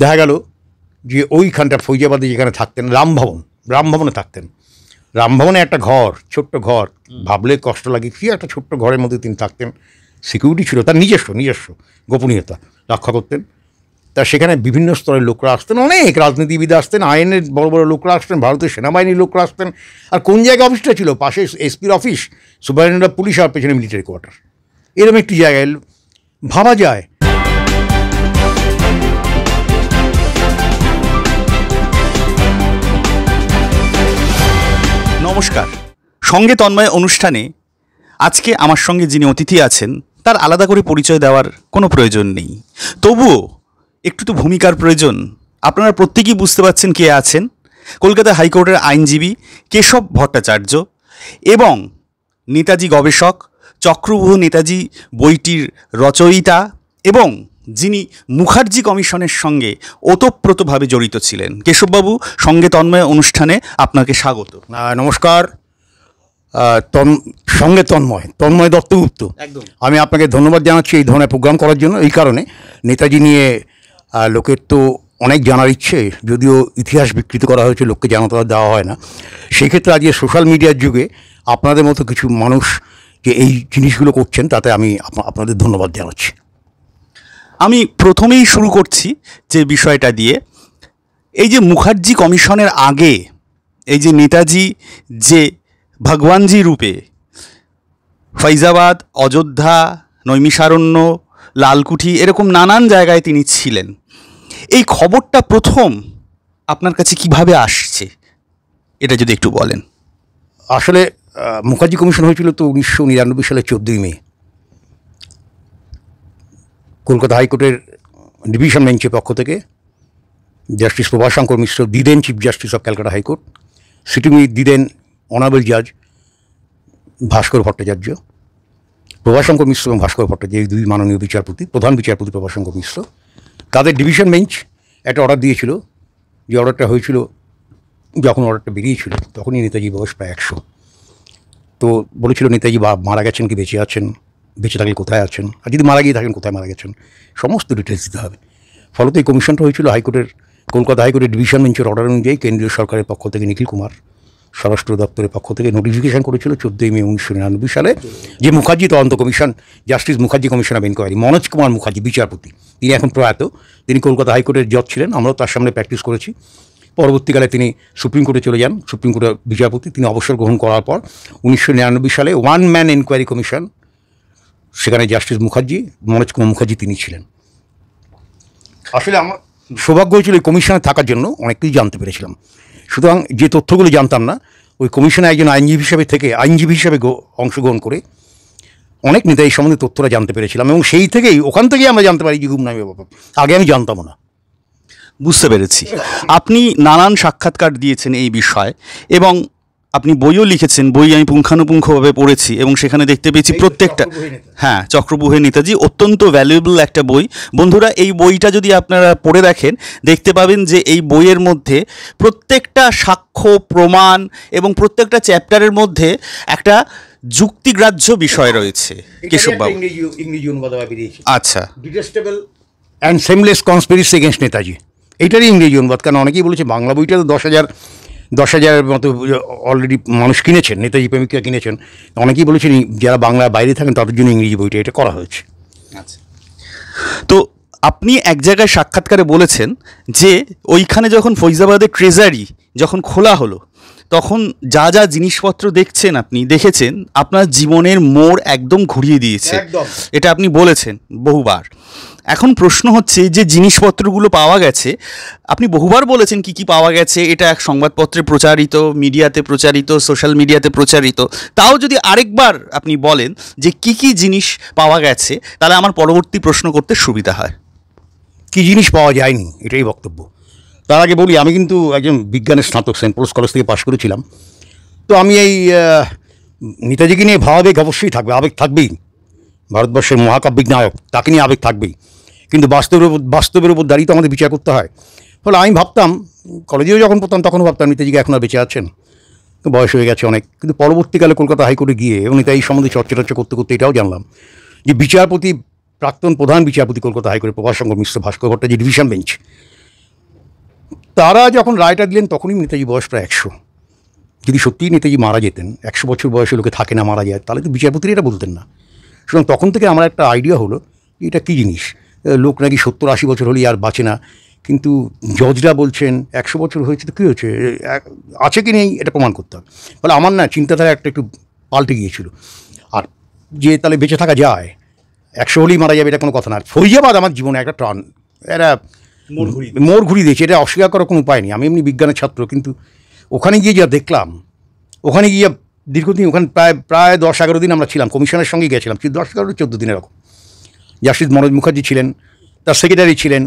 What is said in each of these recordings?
দেখা গেল যে ওইখানটা ফৈজাবাদে যেখানে থাকতেন রামভবন রামভবনে থাকতেন রামভবনে একটা ঘর ছোট্ট ঘর ভাবলে কষ্ট লাগে কি একটা ছোট্ট ঘরের মধ্যে তিনি থাকতেন সিকিউরিটি ছিল তার নিজস্ব নিজস্ব গোপনীয়তা রক্ষা করতেন তা সেখানে বিভিন্ন স্তরের লোকরা আসতেন অনেক রাজনীতিবিদ আসতেন আইনের বড় বড় লোকরা আসতেন ভারতের সেনাবাহিনীর লোকরা আসতেন আর কোন জায়গায় অফিসটা ছিল পাশে এসপির অফিস সুপারিনটেন্ডেন্ট পুলিশ আর পেছনে মিলিটারি কোয়ার্টার এরকম একটি জায়গায় ভাবা যায় নমস্কার সঙ্গে তন্ময় অনুষ্ঠানে আজকে আমার সঙ্গে যিনি অতিথি আছেন তার আলাদা করে পরিচয় দেওয়ার কোনো প্রয়োজন নেই তবুও একটু তো ভূমিকার প্রয়োজন আপনারা প্রত্যেকেই বুঝতে পারছেন কে আছেন কলকাতা হাইকোর্টের আইনজীবী কেশব ভট্টাচার্য এবং নেতাজি গবেষক চক্রভূ নেতাজি বইটির রচয়িতা এবং যিনি মুখার্জি কমিশনের সঙ্গে ওতপ্রোতভাবে জড়িত ছিলেন কেশববাবু সঙ্গে তন্ময় অনুষ্ঠানে আপনাকে স্বাগত নমস্কার সঙ্গে তন্ময় তন্ময় দত্তগুপ্ত একদম আমি আপনাকে ধন্যবাদ জানাচ্ছি এই ধরনের প্রোগ্রাম করার জন্য এই কারণে নেতাজি নিয়ে লোকের তো অনেক জানার ইচ্ছে যদিও ইতিহাস বিকৃত করা হয়েছে লোককে জানাতে দেওয়া হয় না সেক্ষেত্রে আজকে সোশ্যাল মিডিয়ার যুগে আপনাদের মতো কিছু মানুষ যে এই জিনিসগুলো করছেন তাতে আমি আপনাদের ধন্যবাদ জানাচ্ছি আমি প্রথমেই শুরু করছি যে বিষয়টা দিয়ে এই যে মুখার্জি কমিশনের আগে এই যে নেতাজি যে ভগবানজি রূপে ফৈজাবাদ অযোধ্যা নৈমিষারণ্য লালকুঠি এরকম নানান জায়গায় তিনি ছিলেন এই খবরটা প্রথম আপনার কাছে কিভাবে আসছে এটা যদি একটু বলেন আসলে মুখার্জি কমিশন হয়েছিল তো উনিশশো নিরানব্বই সালে চোদ্দোই মে কলকাতা হাইকোর্টের ডিভিশন বেঞ্চের পক্ষ থেকে জাস্টিস প্রভাশঙ্কর মিশ্র দিদেন chief justice of Calcutta high court sitting দিদেন অনাবেল জাজ ভাস্কর ভট্টাচার্য প্রভাশঙ্কর মিশ্র এবং ভাস্কর ভট্টাচার্য এই দুই মাননীয় বিচারপতি প্রধান বিচারপতি প্রভাশঙ্কর মিশ্র তাদের ডিভিশন বেঞ্চ একটা অর্ডার দিয়েছিল যে অর্ডারটা হয়েছিল যখন অর্ডারটা বেরিয়েছিল তখনই নেতাজি বয়স প্রায় একশো তো বলেছিল নেতাজি বা মারা গেছেন কি বেঁচে আছেন বেঁচে থাকলে কোথায় আছেন আর যদি মারা গিয়ে থাকেন কোথায় মারা গেছেন সমস্ত ডিটেলস দিতে হবে ফলত এই কমিশনটা হয়েছিল হাইকোর্টের কলকাতা হাইকোর্টের ডিভিশন বেঞ্চের অর্ডার অনুযায়ী কেন্দ্রীয় সরকারের পক্ষ থেকে নিখিল কুমার স্বরাষ্ট্র দপ্তরের পক্ষ থেকে নোটিফিকেশন করেছিল চোদ্দোই মে উনিশশো নিরানব্বই সালে যে মুখার্জি তদন্ত commission justice Mukherjee commission of inquiry Manoj Kumar Mukherjee বিচারপতি তিনি এখন প্রয়াত তিনি কলকাতা হাইকোর্টের জজ ছিলেন আমরাও তার সামনে প্র্যাকটিস করেছি পরবর্তীকালে তিনি সুপ্রিম কোর্টে চলে যান সুপ্রিম কোর্টের বিচারপতি তিনি অবসর গ্রহণ করার পর উনিশশো নিরানব্বই সালে ওয়ান ম্যান এনকোয়ারি কমিশন সেখানে জাস্টিস মুখার্জি মনোজ কুমার মুখার্জি তিনি ছিলেন আসলে আমার সৌভাগ্য হয়েছিল ওই কমিশনে থাকার জন্য অনেক কিছু জানতে পেরেছিলাম সুতরাং যে তথ্যগুলো জানতাম না ওই কমিশনে একজন আইনজীবী হিসাবে থেকে আইনজীবী হিসাবে অংশগ্রহণ করে অনেক নেতা এই সম্বন্ধে তথ্যটা জানতে পেরেছিলাম এবং সেই থেকেই ওখান থেকেই আমরা জানতে পারি যে নামে বাবা আগে আমি জানতাম না বুঝতে পেরেছি আপনি নানান সাক্ষাৎকার দিয়েছেন এই বিষয়ে এবং আপনি বইও লিখেছেন বই আমি পুঙ্খানুপুঙ্খভাবে পড়েছি এবং সেখানে দেখতে পেয়েছি প্রত্যেকটা হ্যাঁ চক্রবুহে নেতাজি অত্যন্ত ভ্যালুয়েবল একটা বই বন্ধুরা এই বইটা যদি আপনারা পড়ে দেখেন দেখতে পাবেন যে এই বইয়ের মধ্যে প্রত্যেকটা সাক্ষ্য প্রমাণ এবং প্রত্যেকটা চ্যাপ্টারের মধ্যে একটা যুক্তিগ্রাহ্য বিষয় রয়েছে কেশববাবু আচ্ছা and seamless conspiracy against Netaji এইটারই ইংরেজি অনুবাদ কারণ অনেকেই বলেছে বাংলা বইটা তো দশ হাজার দশ হাজারের মতো অলরেডি মানুষ কিনেছেন নেতাজি প্রেমিকরা কিনেছেন অনেকেই বলেছেন যারা বাংলার বাইরে থাকেন তাদের জন্য ইংরেজি বইটা এটা করা হয়েছে আচ্ছা। তো আপনি এক জায়গায় সাক্ষাৎকারে বলেছেন যে ওইখানে যখন ফৈজাবাদের ট্রেজারি যখন খোলা হলো তখন যা যা জিনিসপত্র দেখছেন আপনি দেখেছেন আপনার জীবনের মোড় একদম ঘুরিয়ে দিয়েছে এটা আপনি বলেছেন বহুবার এখন প্রশ্ন হচ্ছে যে জিনিসপত্রগুলো পাওয়া গেছে আপনি বহুবার বলেছেন কি কি পাওয়া গেছে এটা এক সংবাদপত্রে প্রচারিত মিডিয়াতে প্রচারিত সোশ্যাল মিডিয়াতে প্রচারিত তাও যদি আরেকবার আপনি বলেন যে কি কি জিনিস পাওয়া গেছে তাহলে আমার পরবর্তী প্রশ্ন করতে সুবিধা হয় কি জিনিস পাওয়া যায়নি এটাই বক্তব্য তার আগে বলি আমি কিন্তু একজন বিজ্ঞানের স্নাতক সেন্ট পলস কলেজ থেকে পাশ করেছিলাম তো আমি এই নেতাজিকে নিয়ে ভাবাবেগ অবশ্যই থাকবে আবেগ থাকবেই ভারতবর্ষের মহাকাব্যিক নায়ক তাকে নিয়ে আবেগ থাকবেই কিন্তু বাস্তবের উপর বাস্তবের উপর দাঁড়িয়ে তো আমাদের বিচার করতে হয় ফলে আমি ভাবতাম কলেজেও যখন পড়তাম তখনও ভাবতাম নেতাজিকে এখন আর বেঁচে আছেন বয়স হয়ে গেছে অনেক কিন্তু পরবর্তীকালে কলকাতা হাইকোর্টে গিয়ে এবং নেতাজি সম্বন্ধে চর্চা করতে করতে এটাও জানলাম যে বিচারপতি প্রাক্তন প্রধান বিচারপতি কলকাতা হাইকোর্টে প্রভাসঙ্গ মিশ্র ভাস্কর ভট্টাচার্য ডিভিশন বেঞ্চ তারা যখন রায়টা দিলেন তখনই নেতাজি বয়স প্রায় একশো যদি সত্যিই নেতাজি মারা যেতেন একশো বছর বয়সে লোকে থাকে না মারা যায় তাহলে তো বিচারপতিরা এটা বলতেন না সুতরাং তখন থেকে আমার একটা আইডিয়া হলো এটা কী জিনিস লোক নাকি সত্তর আশি বছর হলেই আর বাঁচে না কিন্তু জজরা বলছেন একশো বছর হয়েছে তো কী হয়েছে আছে কি নেই এটা প্রমাণ করতে হবে ফলে আমার না চিন্তাধারা একটা একটু পাল্টে গিয়েছিল আর যে তাহলে বেঁচে থাকা যায় একশো হলেই মারা যাবে এটা কোনো কথা না ফরিজাবাদ আমার জীবনে একটা টান এরা মোর ঘুরি দিয়েছে এটা অস্বীকার করার কোনো উপায় নেই আমি এমনি বিজ্ঞানের ছাত্র কিন্তু ওখানে গিয়ে যা দেখলাম ওখানে গিয়ে দীর্ঘদিন ওখানে প্রায় প্রায় দশ এগারো দিন আমরা ছিলাম কমিশনের সঙ্গে গিয়েছিলাম দশ এগারো চোদ্দো দিন এরকম জাসিদ মনোজ মুখার্জি ছিলেন তার সেক্রেটারি ছিলেন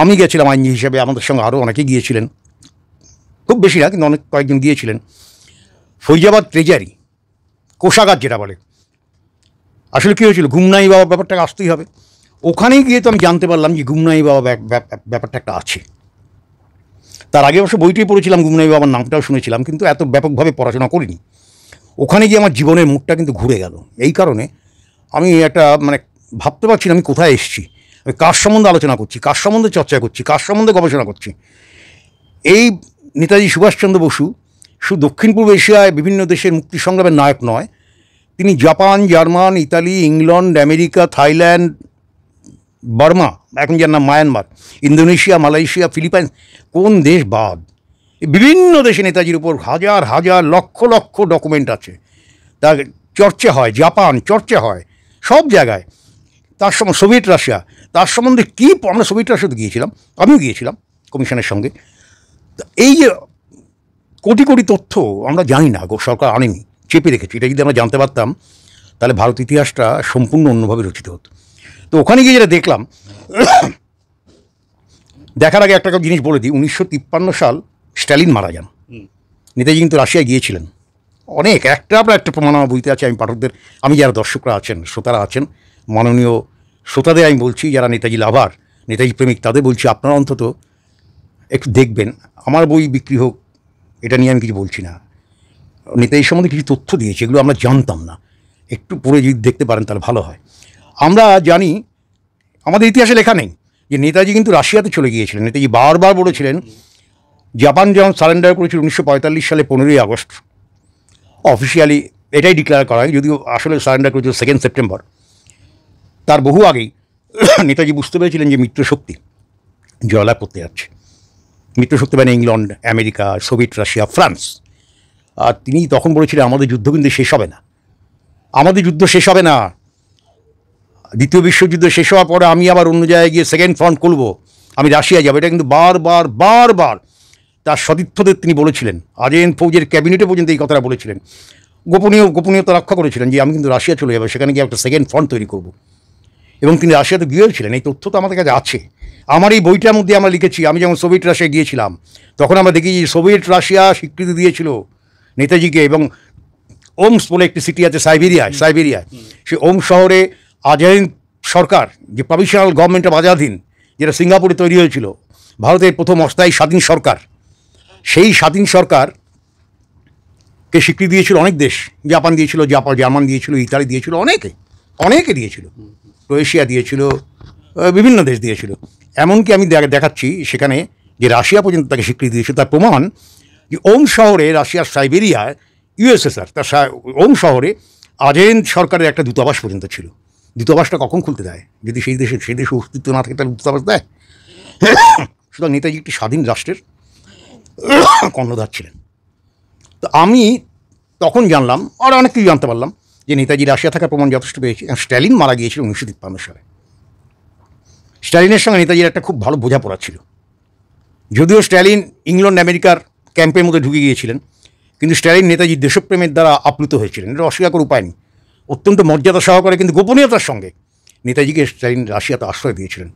আমি গেছিলাম আইনজীবী হিসেবে আমাদের সঙ্গে আরও অনেকে গিয়েছিলেন খুব বেশি না কিন্তু অনেক কয়েকজন গিয়েছিলেন ফৈজাবাদ ট্রেজারি কোষাগার যেটা বলে আসলে কী হয়েছিল ঘুম নাই বাবার ব্যাপারটাকে আসতেই হবে ওখানেই গিয়ে তো আমি জানতে পারলাম যে গুমনাই বাবা ব্যাপারটা একটা আছে তার আগে অবশ্য বইটাই পড়েছিলাম গুমনাই বাবার নামটাও শুনেছিলাম কিন্তু এত ব্যাপকভাবে পড়াশোনা করিনি ওখানে গিয়ে আমার জীবনের মুখটা কিন্তু ঘুরে গেল এই কারণে আমি একটা মানে ভাবতে পারছি না আমি কোথায় এসেছি আমি কার সম্বন্ধে আলোচনা করছি কার সম্বন্ধে চর্চা করছি কার সম্বন্ধে গবেষণা করছি এই নেতাজি সুভাষচন্দ্র বসু শুধু দক্ষিণ পূর্ব এশিয়ায় বিভিন্ন দেশের মুক্তি সংগ্রামের নায়ক নয় তিনি Japan German Italy England America Thailand Burma এখন যার নাম মায়ানমার ইন্দোনেশিয়া মালয়েশিয়া ফিলিপাইন্স কোন দেশ বাদ বিভিন্ন দেশে নেতাজির উপর হাজার হাজার লক্ষ লক্ষ ডকুমেন্ট আছে তার চর্চা হয় জাপান চর্চা হয় সব জায়গায় তার সময় সোভিয়েট রাশিয়া তার সম্বন্ধে কী আমরা সোভিয়েট রাশিয়াতে গিয়েছিলাম আমিও গিয়েছিলাম কমিশনের সঙ্গে এই যে কোটি কোটি তথ্য আমরা জানি না সরকার আনেনি চেপে রেখেছি এটা যদি আমরা জানতে পারতাম তাহলে ভারত ইতিহাসটা সম্পূর্ণ অন্যভাবে রচিত হতো তো ওখানে গিয়ে যেটা দেখলাম দেখার আগে একটা জিনিস বলে দিই উনিশশো সাল স্ট্যালিন মারা যান নেতাজি কিন্তু রাশিয়ায় গিয়েছিলেন অনেক একটা আপনার একটা প্রমাণ আমার বইতে আছে আমি পাঠকদের আমি যারা দর্শকরা আছেন শ্রোতারা আছেন মাননীয় শ্রোতাদের আমি বলছি যারা নেতাজি লাভার নেতাজি প্রেমিক তাদের বলছি আপনারা অন্তত একটু দেখবেন আমার বই বিক্রি হোক এটা নিয়ে আমি কিছু বলছি না নেতাজি সম্বন্ধে কিছু তথ্য দিয়েছে এগুলো আমরা জানতাম না একটু পরে যদি দেখতে পারেন তাহলে ভালো হয় আমরা জানি আমাদের ইতিহাসে লেখা নেই যে নেতাজি কিন্তু রাশিয়াতে চলে গিয়েছিলেন নেতাজি বারবার বলেছিলেন জাপান যেমন সারেন্ডার করেছিল উনিশশো সালে পনেরোই আগস্ট অফিসিয়ালি এটাই ডিক্লেয়ার করা হয় যদিও আসলে সারেন্ডার করেছিল সেকেন্ড সেপ্টেম্বর তার বহু আগেই নেতাজি বুঝতে পেরেছিলেন যে মিত্রশক্তি জয়লাভ করতে যাচ্ছে মিত্রশক্তি মানে England America Soviet Russia France আর তিনি তখন বলেছিলেন আমাদের যুদ্ধ কিন্তু শেষ হবে না আমাদের যুদ্ধ শেষ হবে না দ্বিতীয় বিশ্বযুদ্ধ শেষ হওয়ার পরে আমি আবার অন্য জায়গায় গিয়ে সেকেন্ড ফ্রন্ট খুলব আমি রাশিয়া যাবো এটা কিন্তু বারবার বারবার তার সতীর্থদের তিনি বলেছিলেন আজেন ফৌজের ক্যাবিনেটে পর্যন্ত এই কথাটা বলেছিলেন গোপনীয় গোপনীয়তা রক্ষা করেছিলেন যে আমি কিন্তু রাশিয়া চলে যাবো সেখানে গিয়ে একটা সেকেন্ড ফ্রন্ট তৈরি করব এবং তিনি রাশিয়াতে গিয়েছিলেন এই তথ্য তো আমাদের কাছে আছে আমার এই বইটার মধ্যে আমরা লিখেছি আমি যখন সোভিয়েত রাশিয়া গিয়েছিলাম তখন আমরা দেখি যে সোভিয়েত রাশিয়া স্বীকৃতি দিয়েছিল নেতাজিকে এবং ওমস বলে একটি সিটি আছে সাইবেরিয়ায় সাইবেরিয়ায় সে ওম শহরে আজাইন সরকার যে প্রভিশনাল গভর্নমেন্ট অফ যেটা সিঙ্গাপুরে তৈরি হয়েছিল ভারতের প্রথম অস্থায়ী স্বাধীন সরকার সেই স্বাধীন সরকার কে স্বীকৃতি দিয়েছিল অনেক দেশ জাপান দিয়েছিল জাপান জার্মান দিয়েছিল ইতালি দিয়েছিল অনেকে অনেকে দিয়েছিল ক্রোয়েশিয়া দিয়েছিল বিভিন্ন দেশ দিয়েছিল এমনকি আমি দেখাচ্ছি সেখানে যে রাশিয়া পর্যন্ত তাকে স্বীকৃতি দিয়েছে তার প্রমাণ যে ওম শহরে রাশিয়ার সাইবেরিয়ায় ইউএসএসআর তার ওম শহরে আজেন সরকারের একটা দূতাবাস পর্যন্ত ছিল দূতাবাসটা কখন খুলতে দেয় যদি সেই দেশে সেই দেশে অস্তিত্ব না থাকে তাহলে দূতাবাস দেয় সুতরাং নেতাজি একটি স্বাধীন রাষ্ট্রের কর্ণধার ছিলেন তো আমি তখন জানলাম আর অনেক কিছু জানতে পারলাম যে নেতাজি রাশিয়া থাকার প্রমাণ যথেষ্ট পেয়েছে স্ট্যালিন মারা গিয়েছিল উনিশশো তিপ্পান্ন সালে স্ট্যালিনের সঙ্গে নেতাজির একটা খুব ভালো বোঝাপড়া ছিল যদিও স্ট্যালিন ইংল্যান্ড আমেরিকার ক্যাম্পের মধ্যে ঢুকে গিয়েছিলেন কিন্তু স্ট্যালিন নেতাজির দেশপ্রেমের দ্বারা আপ্লুত হয়েছিলেন এটা অস্বীকার করার উপায় নেই অত্যন্ত মর্যাদা সহকারে কিন্তু গোপনীয়তার সঙ্গে নেতাজিকে স্টালিন রাশিয়াতে আশ্রয় দিয়েছিলেন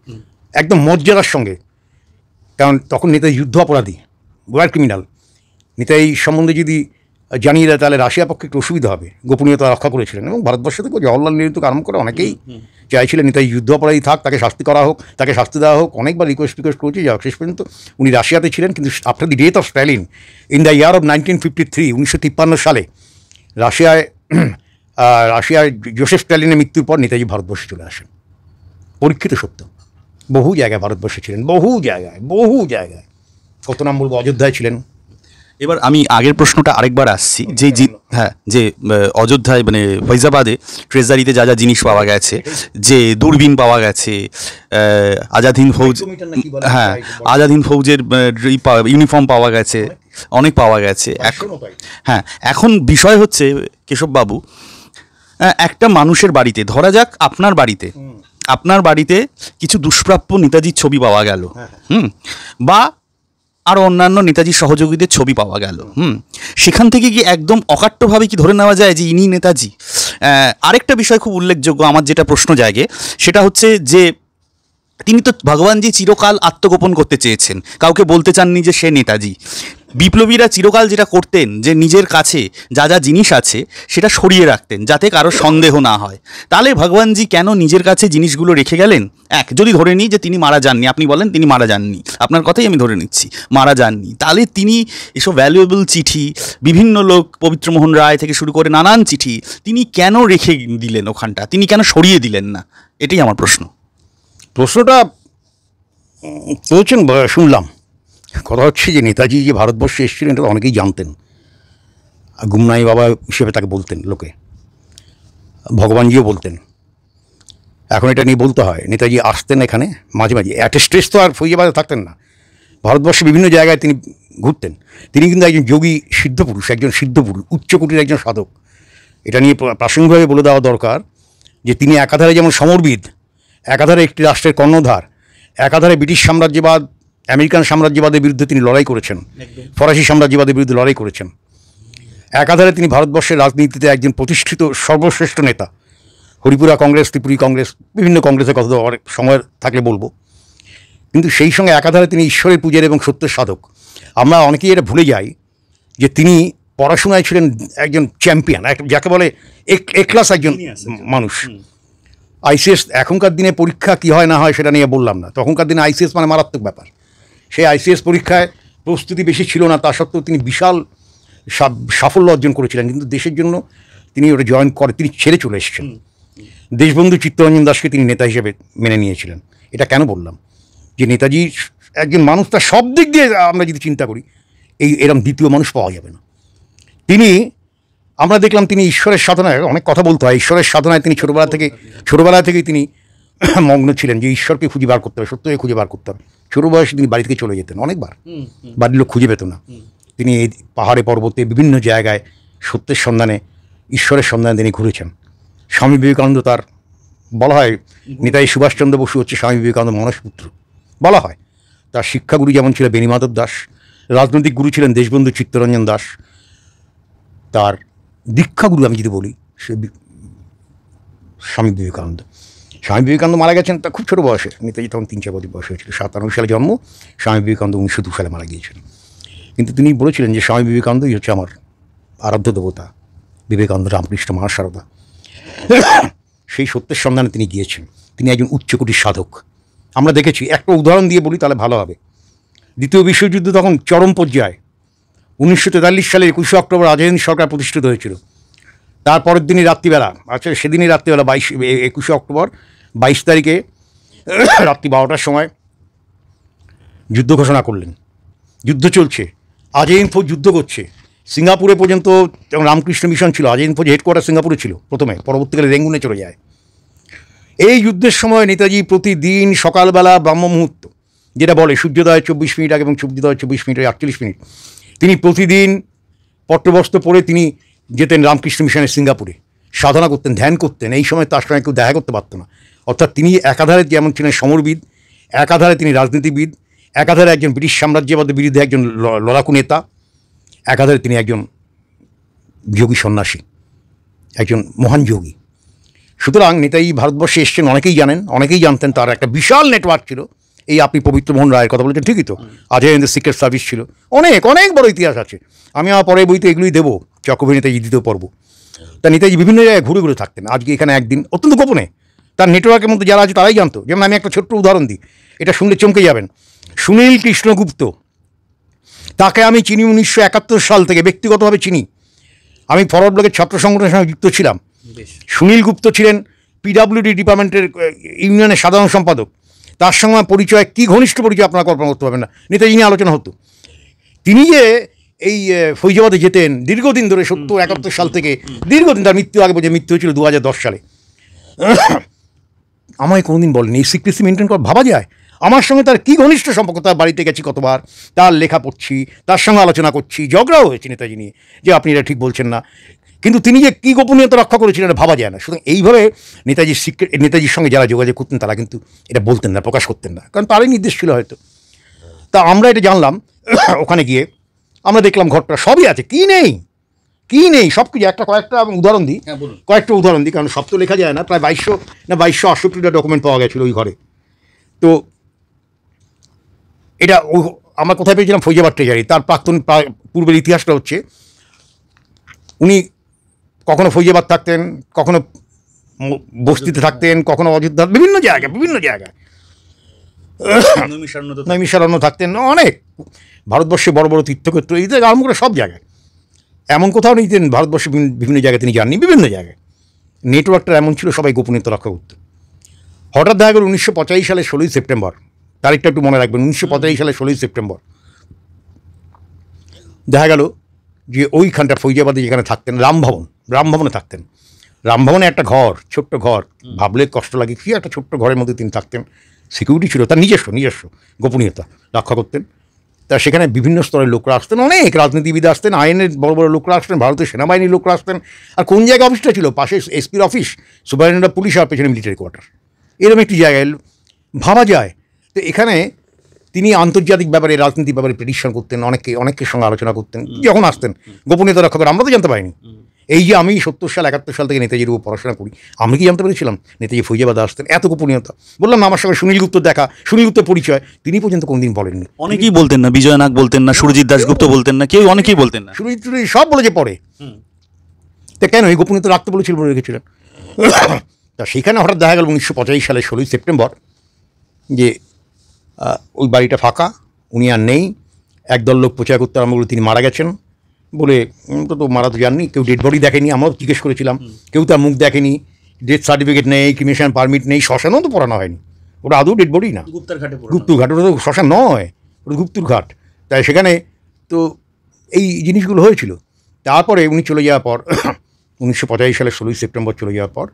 একদম মর্যাদার সঙ্গে কারণ তখন নেতাজি যুদ্ধ অপরাধী ওয়ার ক্রিমিনাল নেতাজি সম্বন্ধে যদি জানিয়ে দেয় তাহলে রাশিয়ার পক্ষে একটু অসুবিধা হবে গোপনীয়তা রক্ষা করেছিলেন এবং ভারতবর্ষ থেকে জওয়াহরলাল নেহরু থেকে আরম্ভ করে অনেকেই চাইছিলেন নেতাজি যুদ্ধ অপরাধী থাক তাকে শাস্তি করা হোক তাকে শাস্তি দেওয়া হোক অনেকবার রিকোয়েস্ট রিকোয়েস্ট করেছি যা শেষ পর্যন্ত উনি রাশিয়াতে ছিলেন কিন্তু after the death of Stalin in the year of nineteen fifty three উনিশশো তিপ্পান্ন সালে রাশিয়ায় রাশিয়ার জোসেফ স্ট্যালিনের মৃত্যুর পর নেতাজি ভারতবর্ষে চলে আসেন পরীক্ষিত সত্য বহু জায়গায় ভারতবর্ষে ছিলেন বহু জায়গায় বহু জায়গায় কত নাম বলবো অযোধ্যায় ছিলেন এবার আমি আগের প্রশ্নটা আরেকবার আসছি যে হ্যাঁ যে অযোধ্যায় মানে ফৈজাবাদে ট্রেজারিতে যা যা জিনিস পাওয়া গেছে যে দূরবীন পাওয়া গেছে আজাদ হিন্দ ফৌজ হ্যাঁ আজাদ হিন্দ ফৌজের ইউনিফর্ম পাওয়া গেছে অনেক পাওয়া গেছে হ্যাঁ এখন বিষয় হচ্ছে কেশববাবু হ্যাঁ, একটা মানুষের বাড়িতে ধরা যাক আপনার বাড়িতে আপনার বাড়িতে কিছু দুষ্প্রাপ্য নেতাজির ছবি পাওয়া গেল হ্যাঁ, হ্যাঁ। হুম বা আর অন্যান্য নেতাজি সহযোগীদের ছবি পাওয়া গেল হুম সেখান থেকে কি একদম অকাট্যভাবে কি ধরে নেওয়া যায় যে ইনি নেতাজি আরেকটা বিষয় খুব উল্লেখযোগ্য আমার যেটা প্রশ্ন জাগে সেটা হচ্ছে যে তিনি তো ভগবানজি চিরকাল আত্মগোপন করতে চেয়েছেন কাউকে বলতে চাননি যে সে নেতাজি বিপ্লবীরা চিরকাল যেটা করতেন যে নিজের কাছে যা যা জিনিস আছে সেটা সরিয়ে রাখতেন যাতে কারো সন্দেহ না হয় তাহলে ভগবানজি কেন নিজের কাছে জিনিসগুলো রেখে গেলেন এক যদি ধরে নিই যে তিনি মারা যাননি আপনি বলেন তিনি মারা যাননি আপনার কথাই আমি ধরে নিচ্ছি মারা যাননি তাহলে তিনি এসব ভ্যালুয়েবল চিঠি বিভিন্ন লোক পবিত্রমোহন রায় থেকে শুরু করে নানান চিঠি তিনি কেন রেখে দিলেন ওখানটা তিনি কেন সরিয়ে দিলেন না এটাই আমার প্রশ্ন প্রশ্নটা প্রচুর শুনলাম কথা হচ্ছে যে নেতাজি যে ভারতবর্ষে এসেছিলেন এটা অনেকেই জানতেন গুমনাই বাবা হিসেবে তাকে বলতেন লোকে ভগবানজিও বলতেন এখন এটা নিয়ে বলতে হয় নেতাজি আসতেন এখানে মাঝে মাঝে অ্যাটেস্টেস তো আর ফৈজাবাদে থাকতেন না ভারতবর্ষে বিভিন্ন জায়গায় তিনি ঘুরতেন তিনি কিন্তু একজন যোগী সিদ্ধ পুরুষ একজন সিদ্ধ পুরুষ উচ্চকুটির একজন সাধক এটা নিয়ে প্রাসঙ্গিকভাবে বলে দেওয়া দরকার যে তিনি একাধারে যেমন সমরবিদ একাধারে একটি রাষ্ট্রের কর্ণধার একাধারে ব্রিটিশ সাম্রাজ্যবাদ আমেরিকান সাম্রাজ্যবাদের বিরুদ্ধে তিনি লড়াই করেছেন ফরাসি সাম্রাজ্যবাদের বিরুদ্ধে লড়াই করেছেন একাধারে তিনি ভারতবর্ষের রাজনীতিতে একজন প্রতিষ্ঠিত সর্বশ্রেষ্ঠ নেতা হরিপুরা কংগ্রেস ত্রিপুরী কংগ্রেস বিভিন্ন কংগ্রেসের কথা অনেক সময় থাকলে বলবো কিন্তু সেই সঙ্গে একাধারে তিনি ঈশ্বরের পূজার এবং সত্যের সাধক আমরা অনেকেই এটা ভুলে যাই যে তিনি পড়াশোনায় ছিলেন একজন চ্যাম্পিয়ন যাকে বলে এক ক্লাস একজন মানুষ আইসিএস এখনকার দিনে পরীক্ষা কী হয় না হয় সেটা নিয়ে বললাম না তখনকার দিনে আইসিএস মানে মারাত্মক ব্যাপার সেই আইসিএস পরীক্ষায় প্রস্তুতি বেশি ছিল না তা সত্ত্বেও তিনি বিশাল সাফল্য অর্জন করেছিলেন কিন্তু দেশের জন্য তিনি ওটা জয়েন করে তিনি ছেড়ে চলে এসেছেন দেশবন্ধু চিত্তরঞ্জন দাসকে তিনি নেতা হিসেবে মেনে নিয়েছিলেন এটা কেন বললাম যে নেতাজি একজন মানুষ তার সব দিক দিয়ে আমরা যদি চিন্তা করি এই এরম দ্বিতীয় মানুষ পাওয়া যাবে না তিনি আমরা দেখলাম তিনি ঈশ্বরের সাধনায় অনেক কথা বলতে হয় ঈশ্বরের সাধনায় তিনি ছোটোবেলা থেকে ছোটোবেলা থেকেই তিনি মগ্ন ছিলেন যে ঈশ্বরকে খুঁজে বার করতে হবে সত্যকে খুঁজে বার করতে হবে ছোট বয়সে তিনি বাড়ি থেকে চলে যেতেন অনেকবার বাড়ির লোক খুঁজে পেত না তিনি এই পাহাড়ে পর্বতে বিভিন্ন জায়গায় সত্যের সন্ধানে ঈশ্বরের সন্ধানে তিনি ঘুরেছেন স্বামী বিবেকানন্দ তার বলা হয় নেতাজি সুভাষচন্দ্র বসু হচ্ছে স্বামী বিবেকানন্দ মানসপুত্র বলা হয় তার শিক্ষাগুরু যেমন ছিল বেণীমাধব দাস রাজনৈতিক গুরু ছিলেন দেশবন্ধু চিত্তরঞ্জন দাস তার দীক্ষাগুরু আমি যদি বলি সে স্বামী বিবেকানন্দ স্বামী বিবেকানন্দ মারা গেছেন তা খুব ছোটো বয়সে নেতাজি তখন তিন চার বছর বয়স হয়েছিল সাতানব্বই সালে জন্ম স্বামী বিবেকানন্দ উনিশশো দু সালে মারা গিয়েছেন কিন্তু তিনি বলেছিলেন যে স্বামী বিবেকানন্দই হচ্ছে আমার আরাধ্য দেবতা বিবেকানন্দ রামকৃষ্ণ মহাশারদা সেই সত্যের সন্ধানে তিনি গিয়েছেন তিনি একজন উচ্চকোটির সাধক আমরা দেখেছি একটা উদাহরণ দিয়ে বলি তাহলে ভালো হবে দ্বিতীয় বিশ্বযুদ্ধ তখন চরম পর্যায়ে উনিশশো তেতাল্লিশ সালে একুশে অক্টোবর আজাদিন সরকার প্রতিষ্ঠিত হয়েছিল তারপরের দিনই রাত্রিবেলা আচ্ছা সেদিনই রাত্রিবেলা বাইশ একুশে অক্টোবর বাইশ তারিখে রাত্রি বারোটার সময় যুদ্ধ ঘোষণা করলেন যুদ্ধ চলছে আজেইনফো যুদ্ধ করছে সিঙ্গাপুরে পর্যন্ত রামকৃষ্ণ মিশন ছিল আজেইনফো যে হেডকোয়ার্টার সিঙ্গাপুরে ছিল প্রথমে পরবর্তীকালে রেঙ্গুনে চলে যায় এই যুদ্ধের সময় নেতাজি প্রতিদিন সকালবেলা ব্রাহ্ম মুহূর্ত যেটা বলে সূর্যোদয় চব্বিশ মিনিট আগে এবং সূর্যোদয় চব্বিশ মিনিট আটচল্লিশ মিনিট তিনি প্রতিদিন পট্টবস্ত্র পরে তিনি যেতেন রামকৃষ্ণ মিশনের সিঙ্গাপুরে সাধনা করতেন ধ্যান করতেন এই সময় তার সঙ্গে কেউ দেখা করতে পারতো না অর্থাৎ তিনি একাধারে যেমন ছিলেন সমরবিদ একাধারে তিনি রাজনীতিবিদ একাধারে একজন ব্রিটিশ সাম্রাজ্যবাদের বিরুদ্ধে একজন লড়াকু নেতা একাধারে তিনি একজন যোগী সন্ন্যাসী একজন মহান যোগী সুতরাং নেতাই ভারতবর্ষে এসছেন অনেকেই জানেন অনেকেই জানতেন তার একটা বিশাল নেটওয়ার্ক ছিল এই আপনি পবিত্র মোহন রায়ের কথা বলেছেন ঠিকই তো আজহারেন্দ্র সিক্রেট সার্ভিস ছিল অনেক অনেক বড় ইতিহাস আছে আমি আমার পরে বইতে এগুলোই দেবো চক্রবী নেতাজি দ্বিতীয় পর্ব তা নেতাজি বিভিন্ন জায়গায় ঘুরে ঘুরে থাকতেন আজকে এখানে একদিন অত্যন্ত গোপনে তার নেটওয়ার্কের মধ্যে যারা আছে তারাই জানতো যেমন আমি একটা ছোট্ট উদাহরণ দিই এটা শুনলে চমকে যাবেন সুনীল কৃষ্ণগুপ্ত তাকে আমি চিনি উনিশশো একাত্তর সাল থেকে ব্যক্তিগতভাবে চিনি আমি ফরওয়ার্ড ব্লকের ছাত্র সংগঠনের সঙ্গে যুক্ত ছিলাম সুনীল গুপ্ত ছিলেন পিডাব্লিউডি ডিপার্টমেন্টের ইউনিয়নের সাধারণ সম্পাদক তার সঙ্গে পরিচয় কী ঘনিষ্ঠ পরিচয় আপনারা কল্পনা করতে পারবেন না নেতাজি নিয়ে আলোচনা হতো তিনি যে এই ফৈজাবাদে যেতেন দীর্ঘদিন ধরে সত্তর একাত্তর সাল থেকে দীর্ঘদিন তার মৃত্যু আগে যে মৃত্যু হয়েছিল দু সালে আমায় কোনোদিন বলেনি এই সিক্রেসি মেনটেন করা ভাবা যায় আমার সঙ্গে তার কী ঘনিষ্ঠ সম্পর্ক তার বাড়িতে গেছি কতবার তার লেখা পড়ছি তার সঙ্গে আলোচনা করছি ঝগড়াও হয়েছে নেতাজি নিয়ে যে আপনি এটা ঠিক বলছেন না কিন্তু তিনি যে কী গোপনীয়তা রক্ষা করেছিলেন এটা ভাবা যায় না সুতরাং এইভাবে নেতাজির সিক্রেট নেতাজির সঙ্গে যারা যোগাযোগ করতেন তারা কিন্তু এটা বলতেন না প্রকাশ করতেন না কারণ তারই নির্দেশ ছিল হয়তো তা আমরা এটা জানলাম ওখানে গিয়ে আমরা দেখলাম ঘরটা সবই আছে কি নেই কি নেই সব কিছু একটা কয়েকটা উদাহরণ দিই হ্যাঁ, কয়েকটা উদাহরণ দিই কারণ সব তো লেখা যায় না প্রায় বাইশশো না বাইশশো আটষট্টিটা ডকুমেন্ট পাওয়া গেছিলো ওই ঘরে তো এটা আমরা কোথায় পেয়েছিলাম ফৈজাবাদ ট্রেজারি তার প্রাক্তন পূর্বের ইতিহাসটা হচ্ছে উনি কখনো ফৈজাবাদ থাকতেন কখনো বস্তিতে থাকতেন কখনো অযোধ্যা বিভিন্ন জায়গায় বিভিন্ন জায়গায় নৈমিষারণ্য থাকতেন অনেক ভারতবর্ষে বড় বড় তীর্থক্ষেত্র এই থেকে আরম্ভ করে সব জায়গায় এমন কোথাও নেই তিনি ভারতবর্ষে বিভিন্ন জায়গায় তিনি যাননি বিভিন্ন জায়গায় নেটওয়ার্কটা এমন ছিল সবাই গোপনীয়তা রক্ষা করত হঠাৎ দেখা গেল উনিশশো পঁচাশি ষোলোই সেপ্টেম্বর তারিখটা একটু মনে রাখবেন উনিশশো পঁচাশি ষোলোই সেপ্টেম্বর দেখা গেল যে ওইখানটা ফৈজাবাদে যেখানে থাকতেন রামভবন রামভবনে থাকতেন রামভবনে একটা ঘর ছোট্ট ঘর ভাবলে কষ্ট লাগে কি একটা ছোট্ট ঘরের মধ্যে তিনি থাকতেন সিকিউরিটি ছিল তার নিজস্ব নিজস্ব গোপনীয়তা রক্ষা করতেন তা সেখানে বিভিন্ন স্তরের লোকরা আসতেন অনেক রাজনীতিবিদ আসতেন আইনের বড় বড় লোকরা আসতেন ভারতের সেনাবাহিনীর লোকরা আসতেন আর কোন জায়গায় অফিসটা ছিল পাশে এসপির অফিস সুপারিনটেন্ডেন্ট পুলিশ আর পেছনে মিলিটারি কোয়ার্টার এরকম একটি জায়গায় ভাবা যায় তো এখানে তিনি আন্তর্জাতিক ব্যাপারে রাজনীতি ব্যাপারে প্রেডিকশন করতেন অনেকে অনেকের সঙ্গে আলোচনা করতেন যখন আসতেন গোপনীয়তা রক্ষা করে আমরা তো জানতে পারিনি এই যে আমি সত্তর সাল একাত্তর সাল থেকে নেতাজির উপর পড়াশোনা করি আমি কি জানতে পেরেছিলাম নেতাজি ফৈজাবাদ আসতেন এত গোপনীয়তা বললাম আমার সঙ্গে সুনীল গুপ্ত দেখা সুনীল গুপ্তের পরিচয় তিনি পর্যন্ত কোনদিন বলেননি অনেকেই বলতেন না বিজয় নাগ বলতেন না সুরজিৎ দাশগুপ্ত বলতেন না কেউ অনেকেই বলতেন না সুরজিৎ সব বলেছে পরে তা কেন এই গোপনীয়তা রাখতে বলেছিল বলে রেখেছিলেন তা সেখানে হঠাৎ দেখা গেল উনিশশো পঁচাশি সালের ষোলোই সেপ্টেম্বর যে ওই বাড়িটা ফাঁকা উনি আর নেই একদল লোক প্রচার করতে আরম্ভ করে তিনি মারা গেছেন বলে তো তো মারা তো যাননি কেউ ডেড বডি দেখেনি আমরাও জিজ্ঞেস করেছিলাম কেউ তার মুখ দেখেনি ডেথ সার্টিফিকেট নেই ক্রিমিনেশন পারমিট নেই শ্মশানও তো পড়ানো হয়নি ওটা আদৌ ডেড বডি না গুপ্তার ঘাটে গুপ্তুর ঘাট ওটা তো শ্মশান নয় ওটা গুপ্তুর ঘাট তাই সেখানে তো এই জিনিসগুলো হয়েছিল তারপরে উনি চলে যাওয়ার পর উনিশশো পঁচাশি সালের ষোলোই সেপ্টেম্বর চলে যাওয়ার পর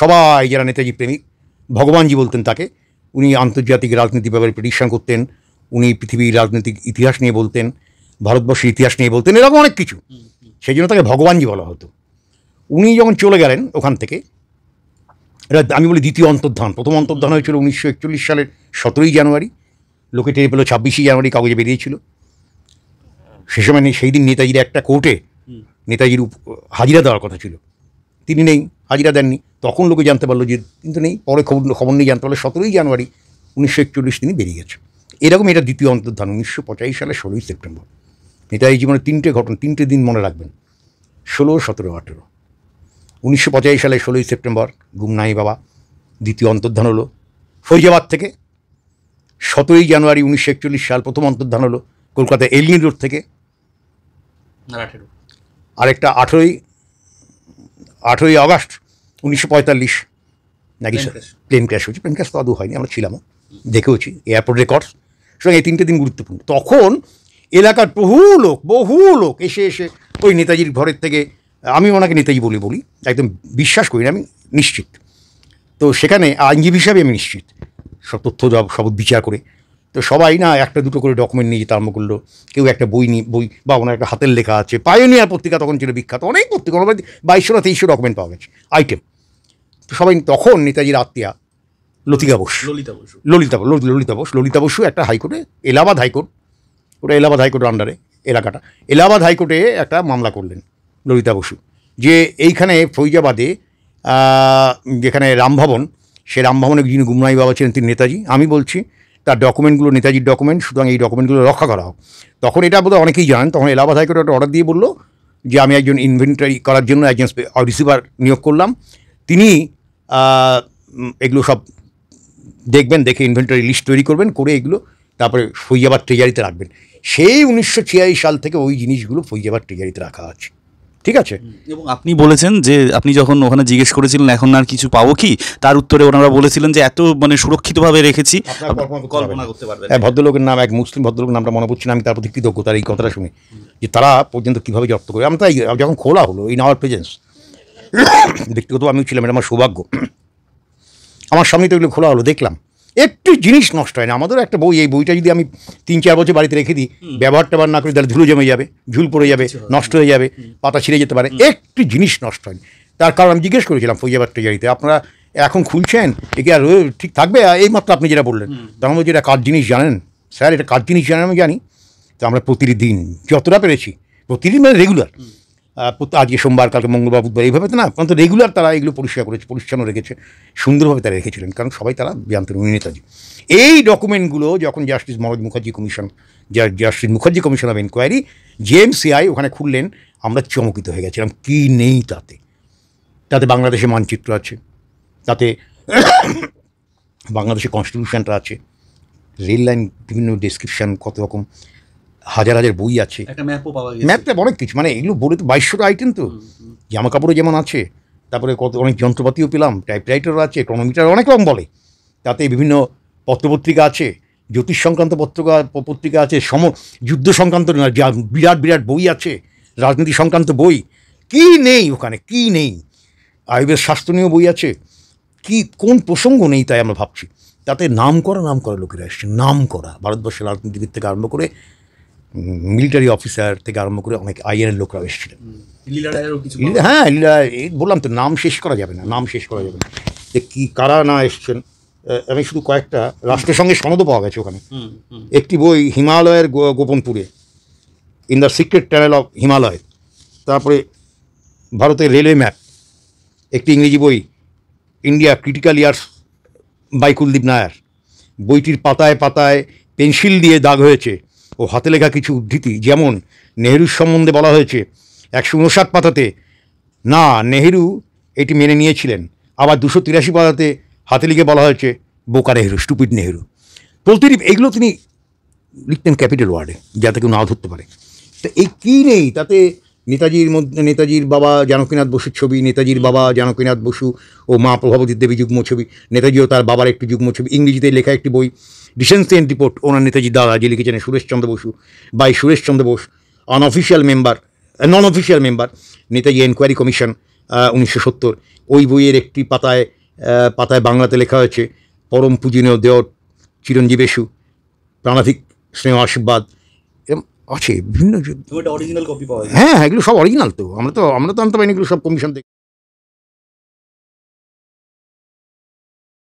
সবাই যারা নেতাজি প্রেমিক ভগবানজি বলতেন তাকে উনি আন্তর্জাতিক রাজনীতি ব্যাপারে প্রেডিকশন করতেন উনি পৃথিবীর রাজনৈতিক ইতিহাস নিয়ে বলতেন ভারতবর্ষের ইতিহাস নিয়ে বলতেন এরকম অনেক কিছু সেই জন্য তাকে ভগবানজি বলা হতো উনি যখন চলে গেলেন ওখান থেকে এটা আমি বলি দ্বিতীয় অন্তর্ধান প্রথম অন্তর্ধান হয়েছিল উনিশশো একচল্লিশ সালের সতেরোই জানুয়ারি লোকে টেরে পেলো ছাব্বিশে জানুয়ারি কাগজে বেরিয়েছিল সে সময় সেই দিন নেতাজির একটা কোর্টে নেতাজির হাজিরা দেওয়ার কথা ছিল তিনি নেই হাজিরা দেননি তখন লোকে জানতে পারলো যে কিন্তু নেই পরে খবর খবর নিয়ে জানতে পারলো সতেরোই জানুয়ারি উনিশশো একচল্লিশ তিনি বেরিয়ে গেছে এরকম এটা দ্বিতীয় অন্তর্ধান উনিশশো পঁচাশি সালে ষোলোই সেপ্টেম্বর নেতাজি জীবনে তিনটে ঘটনা তিনটে দিন মনে রাখবেন ষোলো সতেরো আঠেরো উনিশশো পঁচাশি সালে ষোলোই সেপ্টেম্বর গুমনাই বাবা দ্বিতীয় অন্তর্ধান হলো ফৈজাবাদ থেকে সতেরোই জানুয়ারি উনিশশো একচল্লিশ সাল প্রথম অন্তর্ধান হলো কলকাতা এলনি রোড থেকে আরেকটা আঠেরোই আঠেরোই আগস্ট উনিশশো পঁয়তাল্লিশ নাকি প্লেন ক্র্যাশ হয়েছে প্লেন ক্র্যাশ তো আদৌ হয়নি আমরা ছিলামও দেখেওছি এয়ারপোর্ট রেকর্ডস সুতরাং এই তিনটে দিন গুরুত্বপূর্ণ তখন এলাকার বহু লোক বহু লোক এসে এসে ওই নেতাজির ঘরের থেকে আমি ওনাকে নেতাজি বলি বলি একদম বিশ্বাস করি না আমি নিশ্চিত তো সেখানে আইনজীবী হিসাবে আমি নিশ্চিত সব তথ্য সব বিচার করে তো সবাই না একটা দুটো করে ডকুমেন্ট নিয়ে যেতে আরম্ভ করলো কেউ একটা বই নিয়ে বই বা ওনার একটা হাতের লেখা আছে পায়োনিয়ার পত্রিকা তখন ছিল বিখ্যাত অনেক পত্রিকা ওনার বাইশশো না তেইশশো ডকুমেন্ট পাওয়া গেছে আইটেম তো সবাই তখন নেতাজির আত্মীয়া লতিকা বসু ললিতা বসু ললিতা ললিতা বসু ললিতা বসু একটা হাইকোর্টে এলাহাবাদ হাইকোর্ট ওটা এলাহাবাদ হাইকোর্টের আন্ডারে এলাকাটা এলাহাবাদ হাইকোর্টে একটা মামলা করলেন ললিতা বসু যে এইখানে ফৈজাবাদে যেখানে রামভবন সে রামভবনে যিনি গুমরাই বাবা ছিলেন তিনি নেতাজি আমি বলছি তার ডকুমেন্টগুলো নেতাজির ডকুমেন্ট সুতরাং এই ডকুমেন্টগুলো রক্ষা করা হোক তখন এটা বোধহয় অনেকেই জানেন তখন এলাহাবাদ হাইকোর্টে একটা অর্ডার দিয়ে বললো যে আমি একজন ইনভেন্টারি করার জন্য একজন রিসিভার নিয়োগ করলাম তিনি এগুলো সব দেখবেন দেখে ইনভেন্টারি লিস্ট তৈরি করবেন করে এগুলো তারপরে ফৈজাবাদ ট্রেজারিতে রাখবেন সেই উনিশশো সাল থেকে ওই জিনিসগুলো ফৈজাবাদ ট্রেজারিতে রাখা আছে ঠিক আছে এবং আপনি বলেছেন যে আপনি যখন ওখানে জিজ্ঞেস করেছিলেন এখন আর কিছু পাবো কি তার উত্তরে ওনারা বলেছিলেন যে এত মানে সুরক্ষিতভাবে রেখেছি হ্যাঁ ভদ্রলোকের নাম এক মুসলিম ভদ্রলোক নামটা মনে পড়ছে না আমি তার প্রতি কৃতজ্ঞ তার এই কথাটা শুনে যে তারা পর্যন্ত কীভাবে জব্দ করে আমরা তাই যখন খোলা হলো ইন আওয়ার প্রেজেন্স ব্যক্তিগত আমি ছিলাম এটা আমার সৌভাগ্য আমার সামনে তো এগুলো খোলা হলো দেখলাম একটু জিনিস নষ্ট হয় না আমাদেরও একটা বই এই বইটা যদি আমি তিন চার বছর বাড়িতে রেখে দিই ব্যবহার ট্যাবহার না করি তাহলে ধুলো জমে যাবে ঝুল পড়ে যাবে নষ্ট হয়ে যাবে পাতা ছিঁড়ে যেতে পারে একটু জিনিস নষ্ট হয় তার কারণ আমি জিজ্ঞেস করেছিলাম ফৌজাবাদ টুজারিতে আপনারা এখন খুলছেন একে আর ঠিক থাকবে এই মাত্র আপনি যেটা বললেন তার মধ্যে এটা কার জিনিস জানেন স্যার এটা কার জিনিস জানেন আমি জানি তো আমরা প্রতিদিন যতটা পেরেছি প্রতিদিন মানে রেগুলার আজকে সোমবার কালকে মঙ্গলবার বুধবার এইভাবে তো না অন্তত রেগুলার তারা এগুলো পরিষ্কার করেছে পরিচ্ছন্ন রেখেছে সুন্দরভাবে তারা রেখেছিলেন কারণ সবাই তারা বেআন্তর নেতাজি এই ডকুমেন্টগুলো যখন justice Manoj Mukherjee commission justice Mukherjee commission of enquiry JMCI ওখানে খুললেন আমরা চমকিত হয়ে গেছিলাম কী নেই তাতে তাতে বাংলাদেশে মানচিত্র আছে তাতে বাংলাদেশে কনস্টিটিউশনটা আছে রেল লাইন বিভিন্ন ডিসক্রিপশান কত রকম হাজার হাজার বই আছে ম্যাপ অনেক কিছু মানে এগুলো বলে তো বাইশশোটা আইটেম তো জামা কাপড়ও যেমন আছে তারপরে কত অনেক যন্ত্রপাতিও পেলাম টাইপরাইটারও আছে ইকোনমিটার অনেক রকম বলে তাতে বিভিন্ন পত্রপত্রিকা আছে জ্যোতিষ সংক্রান্ত পত্রিকা পত্রিকা আছে সম যুদ্ধ সংক্রান্ত বিরাট বিরাট বই আছে রাজনীতি সংক্রান্ত বই কি নেই ওখানে কি নেই আয়ুর্বেদ নিয়েও বই আছে কি কোন প্রসঙ্গ নেই তাই আমরা ভাবছি তাতে নাম করা নাম করা লোকেরা এসছে নাম করা ভারতবর্ষের রাজনীতিবিদ থেকে আরম্ভ করে মিলিটারি অফিসার থেকে আরম্ভ করে অনেক আইএনএর লোকরাও এসেছিলেন হ্যাঁ লীলা বললাম তো নাম শেষ করা যাবে না নাম শেষ করা যাবে না যে কী কারা না এসছেন আমি শুধু কয়েকটা রাষ্ট্রসংঘের সনদও পাওয়া গেছে ওখানে একটি বই হিমালয়ের গোপনপুরে in the secret tunnel of Himalaya তারপরে ভারতের রেলওয়ে ম্যাপ একটি ইংরেজি বই ইন্ডিয়া ক্রিটিক্যাল ইয়ার্স বাইকুলদীপ নায়ার বইটির পাতায় পাতায় পেন্সিল দিয়ে দাগ হয়েছে ও হাতে লেখা কিছু উদ্ধৃতি যেমন নেহেরুর সম্বন্ধে বলা হয়েছে একশো উনষাট পাতাতে না নেহেরু এটি মেনে নিয়েছিলেন আবার দুশো তিরাশি পাতাতে হাতে লিখে বলা হয়েছে বোকা নেহেরু স্টুপিড নেহেরু প্রতিটি এগুলো তিনি লিখতেন ক্যাপিটাল ওয়ার্ডে যাতে কেউ না ধরতে পারে তো এই কী নেই তাতে নেতাজির মধ্যে নেতাজির বাবা জানকীনাথ বসুর ছবি নেতাজির বাবা জানকীনাথ বসু ও মা প্রভাবতী দেবী যুগ্ম ছবি নেতাজিও তার বাবার একটি যুগ্ম ছবি ইংরেজিতে লেখা একটি বই ডিসেন্সেন্ট রিপোর্ট ওনার নেতাজি দাদা যে লিখেছেন Sureshchandra Basu by Sureshchandra Bose unofficial member non official member Netaji enquiry commission উনিশশো সত্তর ওই বইয়ের একটি পাতায় পাতায় বাংলাতে লেখা হয়েছে পরম পূজনীয় দেওয়ার চিরঞ্জীবেশু প্রাণাধিক স্নেহ আশীর্বাদ এরকম আছে বিভিন্ন অরিজিনাল কপি পাওয়া যায় হ্যাঁ, হ্যাঁ এগুলো সব অরিজিনাল তো আমরা তো আমরা তো আনতে পারিনি এগুলো সব কমিশন থেকে